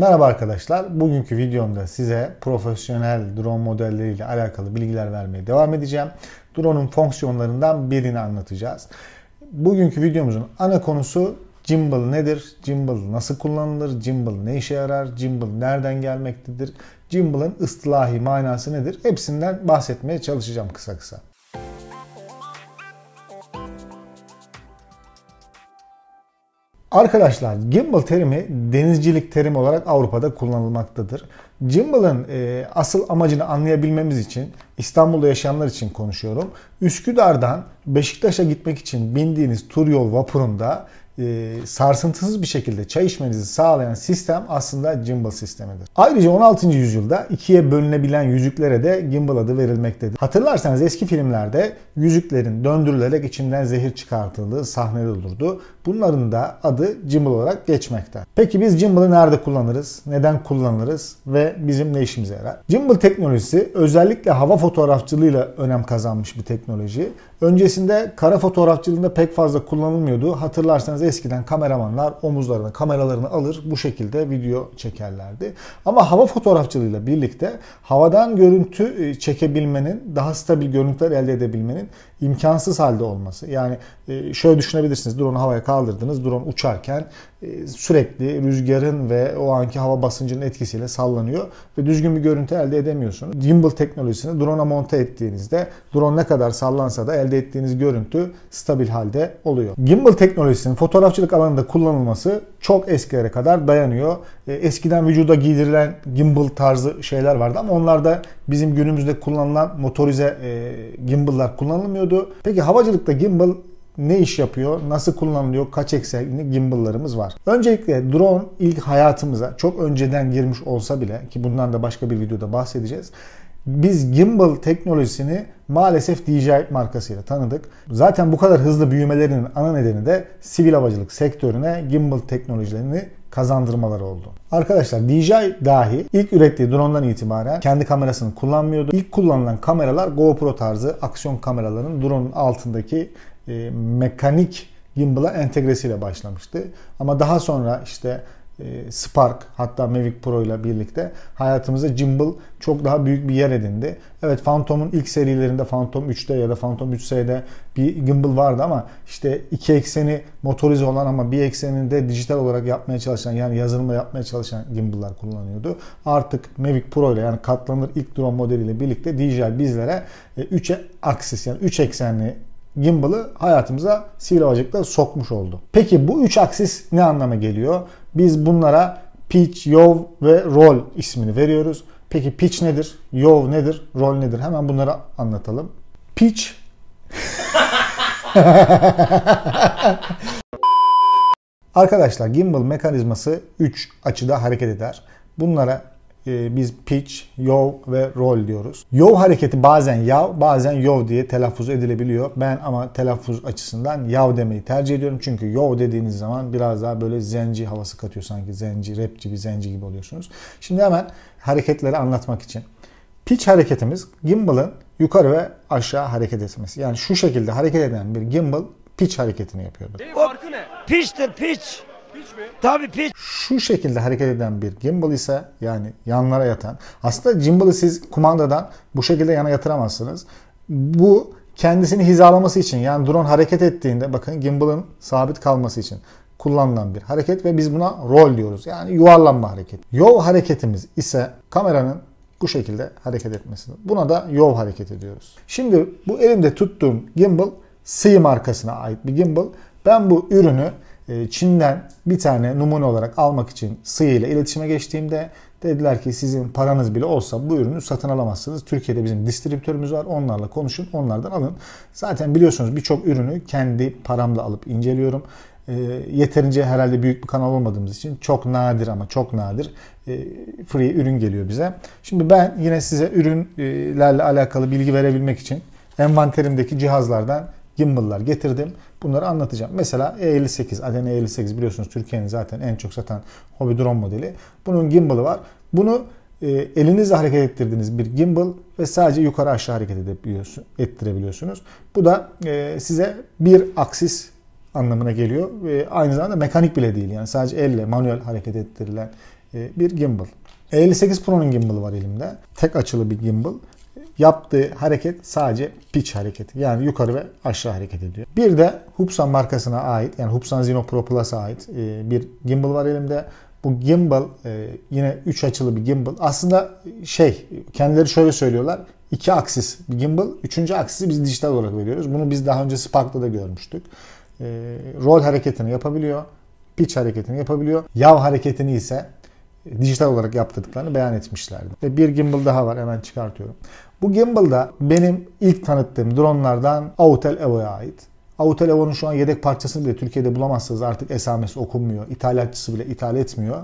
Merhaba arkadaşlar. Bugünkü videomda size profesyonel drone modelleriyle alakalı bilgiler vermeye devam edeceğim. Drone'un fonksiyonlarından birini anlatacağız. Bugünkü videomuzun ana konusu gimbal nedir? Gimbal nasıl kullanılır? Gimbal ne işe yarar? Gimbal nereden gelmektedir? Gimbal'ın ıslahi manası nedir? Hepsinden bahsetmeye çalışacağım kısa kısa. Arkadaşlar gimbal terimi denizcilik terimi olarak Avrupa'da kullanılmaktadır. Gimbal'ın e, asıl amacını anlayabilmemiz için İstanbul'da yaşayanlar için konuşuyorum. Üsküdar'dan Beşiktaş'a gitmek için bindiğiniz tur yol vapurunda e, sarsıntısız bir şekilde çay içmenizi sağlayan sistem aslında gimbal sistemidir. Ayrıca 16. yüzyılda ikiye bölünebilen yüzüklere de gimbal adı verilmektedir. Hatırlarsanız eski filmlerde yüzüklerin döndürülerek içinden zehir çıkartıldığı sahnede olurdu. Bunların da adı gimbal olarak geçmekte. Peki biz gimbal'ı nerede kullanırız? Neden kullanırız? Ve bizim ne işimize yarar? Gimbal teknolojisi özellikle hava fotoğrafçılığıyla önem kazanmış bir teknoloji. Öncesinde kara fotoğrafçılığında pek fazla kullanılmıyordu. Hatırlarsanız ederseniz eskiden kameramanlar omuzlarını kameralarını alır bu şekilde video çekerlerdi. Ama hava fotoğrafçılığıyla birlikte havadan görüntü e, çekebilmenin, daha stabil görüntüler elde edebilmenin imkansız halde olması. Yani e, şöyle düşünebilirsiniz. Drone'u havaya kaldırdınız. Drone uçarken e, sürekli rüzgarın ve o anki hava basıncının etkisiyle sallanıyor ve düzgün bir görüntü elde edemiyorsunuz. Gimbal teknolojisini drone'a monte ettiğinizde drone ne kadar sallansa da elde ettiğiniz görüntü stabil halde oluyor. Gimbal teknolojisinin foto fotoğrafçılık alanında kullanılması çok eskilere kadar dayanıyor. E, eskiden vücuda giydirilen gimbal tarzı şeyler vardı ama onlar da bizim günümüzde kullanılan motorize e, gimbal'lar kullanılmıyordu. Peki havacılıkta gimbal ne iş yapıyor, nasıl kullanılıyor, kaç eksenli gimbal'larımız var. Öncelikle drone ilk hayatımıza çok önceden girmiş olsa bile ki bundan da başka bir videoda bahsedeceğiz. Biz gimbal teknolojisini maalesef DJI markasıyla tanıdık. Zaten bu kadar hızlı büyümelerinin ana nedeni de sivil havacılık sektörüne gimbal teknolojilerini kazandırmaları oldu. Arkadaşlar DJI dahi ilk ürettiği drondan itibaren kendi kamerasını kullanmıyordu. İlk kullanılan kameralar GoPro tarzı aksiyon kameraların drone'un altındaki e, mekanik gimbal'a entegresiyle başlamıştı. Ama daha sonra işte e, Spark hatta Mavic Pro ile birlikte hayatımıza gimbal çok daha büyük bir yer edindi. Evet Phantom'un ilk serilerinde Phantom 3'te ya da Phantom 3S'de bir gimbal vardı ama işte iki ekseni motorize olan ama bir ekseninde dijital olarak yapmaya çalışan yani yazılımla yapmaya çalışan gimbal'lar kullanıyordu. Artık Mavic Pro ile yani katlanır ilk drone modeliyle birlikte DJI bizlere 3 e, aksis yani 3 eksenli gimbal'ı hayatımıza sivri sokmuş oldu. Peki bu 3 aksis ne anlama geliyor? Biz bunlara pitch, yov ve rol ismini veriyoruz. Peki pitch nedir? Yov nedir? Rol nedir? Hemen bunları anlatalım. Pitch Arkadaşlar gimbal mekanizması 3 açıda hareket eder. Bunlara ee, biz pitch, yov ve roll diyoruz. Yov hareketi bazen yav, bazen yov diye telaffuz edilebiliyor. Ben ama telaffuz açısından yav demeyi tercih ediyorum. Çünkü yov dediğiniz zaman biraz daha böyle zenci havası katıyor sanki. Zenci, rapçi bir zenci gibi oluyorsunuz. Şimdi hemen hareketleri anlatmak için. Pitch hareketimiz gimbal'ın yukarı ve aşağı hareket etmesi. Yani şu şekilde hareket eden bir gimbal pitch hareketini yapıyordu. Değil, farkı ne? Pitch'tir pitch. Pitch mi? Tabii pitch şu şekilde hareket eden bir gimbal ise yani yanlara yatan. Aslında gimbal'ı siz kumandadan bu şekilde yana yatıramazsınız. Bu kendisini hizalaması için yani drone hareket ettiğinde bakın gimbal'ın sabit kalması için kullanılan bir hareket ve biz buna roll diyoruz. Yani yuvarlanma hareketi. Yol hareketimiz ise kameranın bu şekilde hareket etmesini. Buna da yol hareketi diyoruz. Şimdi bu elimde tuttuğum gimbal C markasına ait bir gimbal. Ben bu ürünü ee, Çin'den bir tane numune olarak almak için Sıya ile iletişime geçtiğimde dediler ki sizin paranız bile olsa bu ürünü satın alamazsınız. Türkiye'de bizim distribütörümüz var onlarla konuşun onlardan alın. Zaten biliyorsunuz birçok ürünü kendi paramla alıp inceliyorum. E, yeterince herhalde büyük bir kanal olmadığımız için çok nadir ama çok nadir e, free ürün geliyor bize. Şimdi ben yine size ürünlerle alakalı bilgi verebilmek için envanterimdeki cihazlardan gimbal'lar getirdim. Bunları anlatacağım. Mesela E58, Aden E58 biliyorsunuz Türkiye'nin zaten en çok satan hobi drone modeli. Bunun gimbal'ı var. Bunu e, elinizle hareket ettirdiğiniz bir gimbal ve sadece yukarı aşağı hareket ettirebiliyorsunuz. Bu da e, size bir aksis anlamına geliyor. E, aynı zamanda mekanik bile değil. Yani sadece elle manuel hareket ettirilen e, bir gimbal. E58 Pro'nun gimbalı var elimde. Tek açılı bir gimbal yaptığı hareket sadece pitch hareketi. Yani yukarı ve aşağı hareket ediyor. Bir de Hubsan markasına ait yani Hubsan Zino Pro Plus'a ait e, bir gimbal var elimde. Bu gimbal e, yine 3 açılı bir gimbal. Aslında şey kendileri şöyle söylüyorlar. 2 aksis bir gimbal. 3. aksisi biz dijital olarak veriyoruz. Bunu biz daha önce Spark'ta da görmüştük. E, Roll hareketini yapabiliyor. Pitch hareketini yapabiliyor. Yav hareketini ise dijital olarak yaptırdıklarını beyan etmişlerdi. Ve bir gimbal daha var hemen çıkartıyorum. Bu gimbal da benim ilk tanıttığım dronlardan Autel Evo'ya ait. Autel Evo'nun şu an yedek parçasını bile Türkiye'de bulamazsınız artık esamesi okunmuyor. İthalatçısı bile ithal etmiyor.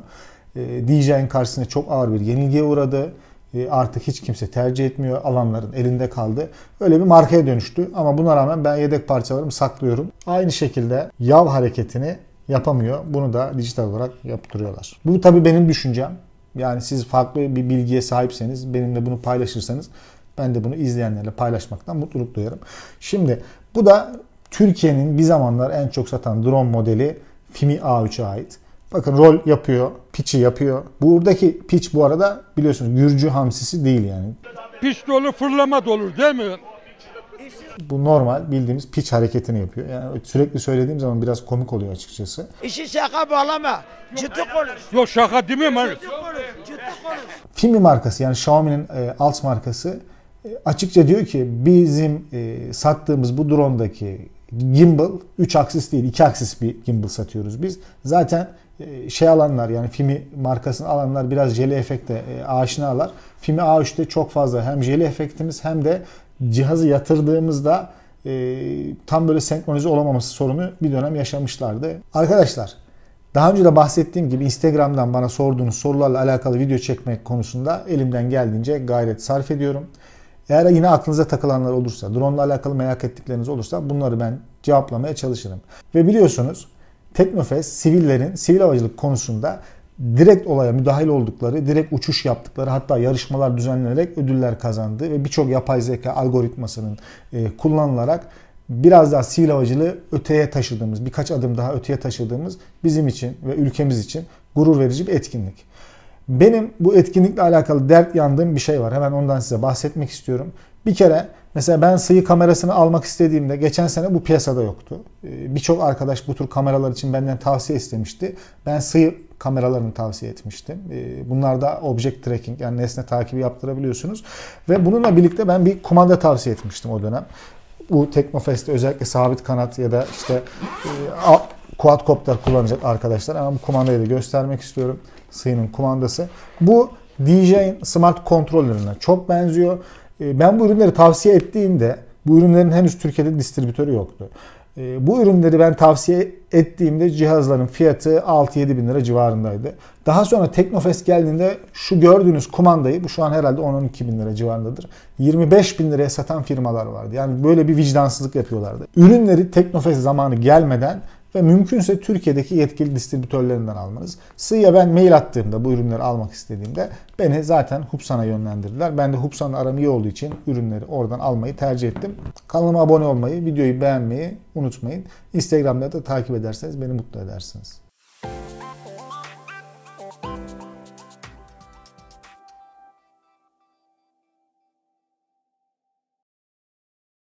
Ee, DJI'nin karşısında çok ağır bir yenilgiye uğradı. Ee, artık hiç kimse tercih etmiyor. Alanların elinde kaldı. Öyle bir markaya dönüştü. Ama buna rağmen ben yedek parçalarımı saklıyorum. Aynı şekilde yav hareketini yapamıyor. Bunu da dijital olarak yaptırıyorlar. Bu tabii benim düşüncem. Yani siz farklı bir bilgiye sahipseniz benimle bunu paylaşırsanız ben de bunu izleyenlerle paylaşmaktan mutluluk duyarım. Şimdi bu da Türkiye'nin bir zamanlar en çok satan drone modeli Fimi A3'e ait. Bakın rol yapıyor, piçi yapıyor. Buradaki piç bu arada biliyorsunuz Gürcü hamsisi değil yani. Piç dolu fırlama dolu değil mi? Bu normal bildiğimiz piç hareketini yapıyor. Yani sürekli söylediğim zaman biraz komik oluyor açıkçası. İşi şaka bağlama. Ciddi konuş. Yok şaka değil mi konuş. Ciddi konuş. Fimi markası yani Xiaomi'nin e, Alts markası e, açıkça diyor ki bizim e, sattığımız bu drondaki gimbal 3 aksis değil 2 aksis bir gimbal satıyoruz biz. Zaten e, şey alanlar yani Fimi markasını alanlar biraz jeli efekte e, aşinalar. Fimi A3'te çok fazla hem jeli efektimiz hem de cihazı yatırdığımızda e, tam böyle senkronize olamaması sorunu bir dönem yaşamışlardı. Arkadaşlar daha önce de bahsettiğim gibi Instagram'dan bana sorduğunuz sorularla alakalı video çekmek konusunda elimden geldiğince gayret sarf ediyorum. Eğer yine aklınıza takılanlar olursa, drone ile alakalı merak ettikleriniz olursa bunları ben cevaplamaya çalışırım. Ve biliyorsunuz Teknofest sivillerin, sivil havacılık konusunda direkt olaya müdahil oldukları, direkt uçuş yaptıkları hatta yarışmalar düzenlenerek ödüller kazandı ve birçok yapay zeka algoritmasının e, kullanılarak biraz daha sivil havacılığı öteye taşıdığımız, birkaç adım daha öteye taşıdığımız bizim için ve ülkemiz için gurur verici bir etkinlik. Benim bu etkinlikle alakalı dert yandığım bir şey var. Hemen ondan size bahsetmek istiyorum. Bir kere mesela ben sıyı kamerasını almak istediğimde geçen sene bu piyasada yoktu. E, birçok arkadaş bu tür kameralar için benden tavsiye istemişti. Ben sıyı kameralarını tavsiye etmiştim. Ee, Bunlarda object tracking yani nesne takibi yaptırabiliyorsunuz. Ve bununla birlikte ben bir kumanda tavsiye etmiştim o dönem. Bu Teknofest'te özellikle sabit kanat ya da işte e, quadcopter kullanacak arkadaşlar. Ama bu kumandayı da göstermek istiyorum. Sıyının kumandası. Bu DJI smart kontrollerine çok benziyor. E, ben bu ürünleri tavsiye ettiğimde bu ürünlerin henüz Türkiye'de distribütörü yoktu. Ee, bu ürünleri ben tavsiye ettiğimde cihazların fiyatı 6-7 bin lira civarındaydı. Daha sonra Teknofest geldiğinde şu gördüğünüz kumandayı bu şu an herhalde 10-12 bin lira civarındadır. 25 bin liraya satan firmalar vardı. Yani böyle bir vicdansızlık yapıyorlardı. Ürünleri Teknofest zamanı gelmeden ve mümkünse Türkiye'deki yetkili distribütörlerinden almanız. Sıya ben mail attığımda bu ürünleri almak istediğimde beni zaten Hubsan'a yönlendirdiler. Ben de Hubsan'la aram iyi olduğu için ürünleri oradan almayı tercih ettim. Kanalıma abone olmayı, videoyu beğenmeyi unutmayın. Instagram'da da takip ederseniz beni mutlu edersiniz.